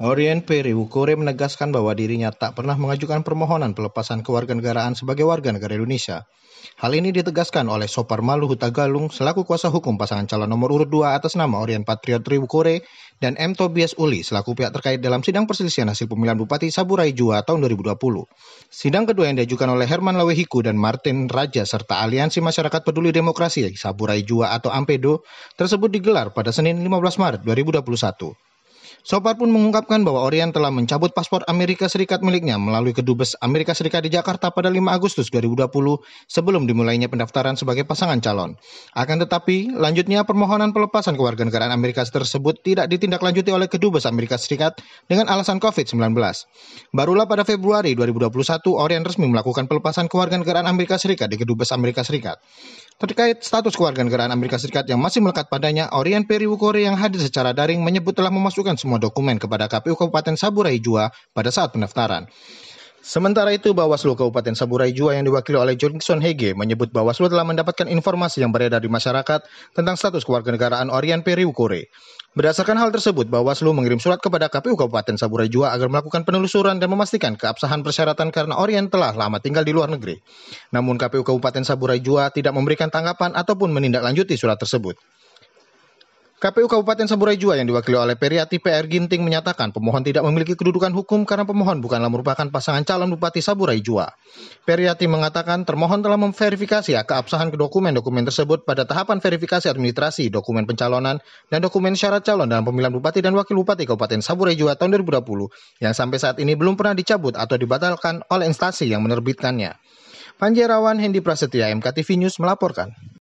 Orien Periwukure menegaskan bahwa dirinya tak pernah mengajukan permohonan pelepasan kewarganegaraan sebagai warga negara Indonesia. Hal ini ditegaskan oleh Sopar Malu Galung selaku kuasa hukum pasangan calon nomor urut 2 atas nama Orien Patriot Riwukure dan M. Tobias Uli selaku pihak terkait dalam sidang perselisihan hasil pemilihan Bupati Saburai Jua tahun 2020. Sidang kedua yang diajukan oleh Herman Lawehiku dan Martin Raja serta Aliansi Masyarakat Peduli Demokrasi Saburai Jua atau AMPEDO tersebut digelar pada Senin 15 Maret 2021. Sopar pun mengungkapkan bahwa Orient telah mencabut paspor Amerika Serikat miliknya melalui kedubes Amerika Serikat di Jakarta pada 5 Agustus 2020 sebelum dimulainya pendaftaran sebagai pasangan calon. Akan tetapi, lanjutnya permohonan pelepasan kewarganegaraan Amerika tersebut tidak ditindaklanjuti oleh kedubes Amerika Serikat dengan alasan COVID-19. Barulah pada Februari 2021, Orient resmi melakukan pelepasan kewarganegaraan Amerika Serikat di kedubes Amerika Serikat. Terkait status kewarganegaraan Amerika Serikat yang masih melekat padanya, Orion Peri Wukore yang hadir secara daring menyebut telah memasukkan semua dokumen kepada KPU Kabupaten Saburai Jua pada saat pendaftaran. Sementara itu, Bawaslu Kabupaten Saburai Jua yang diwakili oleh Johnson Hege menyebut Bawaslu telah mendapatkan informasi yang beredar di masyarakat tentang status keluarga negaraan Orian Periukure. Berdasarkan hal tersebut, Bawaslu mengirim surat kepada KPU Kabupaten Saburai Jua agar melakukan penelusuran dan memastikan keabsahan persyaratan karena Orian telah lama tinggal di luar negeri. Namun KPU Kabupaten Saburai Jua tidak memberikan tanggapan ataupun menindaklanjuti surat tersebut. KPU Kabupaten Saburai Jua yang diwakili oleh Periati PR Ginting menyatakan pemohon tidak memiliki kedudukan hukum karena pemohon bukanlah merupakan pasangan calon Bupati Saburai Jua. Periati mengatakan termohon telah memverifikasi keabsahan dokumen-dokumen tersebut pada tahapan verifikasi administrasi, dokumen pencalonan, dan dokumen syarat calon dalam pemilihan Bupati dan Wakil Bupati Kabupaten Saburai Jua tahun 2020 yang sampai saat ini belum pernah dicabut atau dibatalkan oleh instansi yang menerbitkannya. Panjerawan Hendi Prasetya, MKTV News melaporkan.